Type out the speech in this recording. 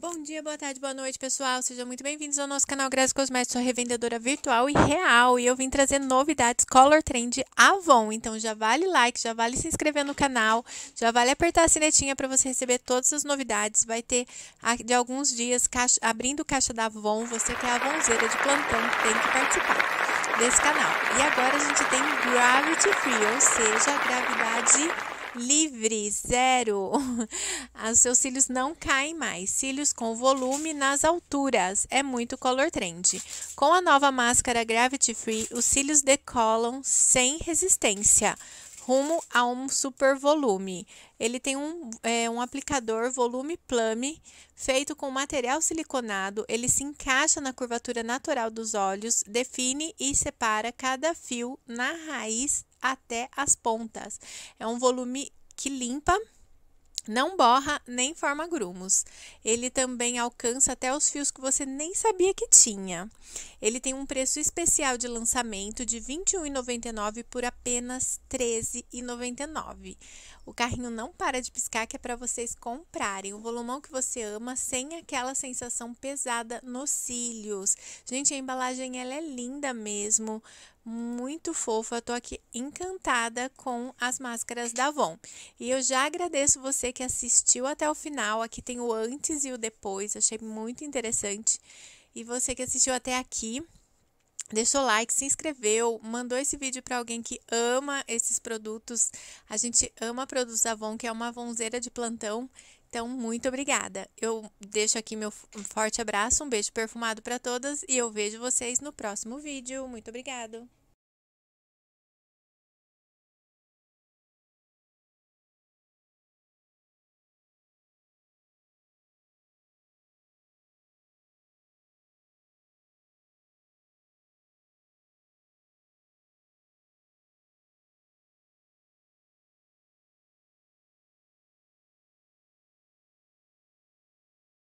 Bom dia, boa tarde, boa noite, pessoal. Sejam muito bem-vindos ao nosso canal Graça Cosméticos. Sou revendedora virtual e real. E eu vim trazer novidades Color Trend Avon. Então já vale like, já vale se inscrever no canal, já vale apertar a sinetinha para você receber todas as novidades. Vai ter de alguns dias caixa, abrindo caixa da Avon. Você que é avonzeira de plantão tem que participar desse canal. E agora a gente tem Gravity Free, ou seja, gravidade livre, zero. Os seus cílios não caem mais. Cílios com volume nas alturas. É muito color trend. Com a nova máscara Gravity Free, os cílios decolam sem resistência rumo a um super volume. Ele tem um, é, um aplicador volume plume feito com material siliconado. Ele se encaixa na curvatura natural dos olhos, define e separa cada fio na raiz até as pontas. É um volume que limpa, não borra nem forma grumos. Ele também alcança até os fios que você nem sabia que tinha. Ele tem um preço especial de lançamento de R$ 21,99 por apenas R$ 13,99. O carrinho não para de piscar, que é para vocês comprarem o volumão que você ama sem aquela sensação pesada nos cílios. Gente, a embalagem ela é linda mesmo, muito fofa. Eu tô aqui encantada com as máscaras da Avon. E eu já agradeço você que assistiu até o final. Aqui tem o antes e o depois, achei muito interessante. E você que assistiu até aqui, deixou like, se inscreveu, mandou esse vídeo para alguém que ama esses produtos. A gente ama produtos Avon, que é uma vonzeira de plantão. Então, muito obrigada. Eu deixo aqui meu forte abraço, um beijo perfumado para todas e eu vejo vocês no próximo vídeo. Muito obrigada.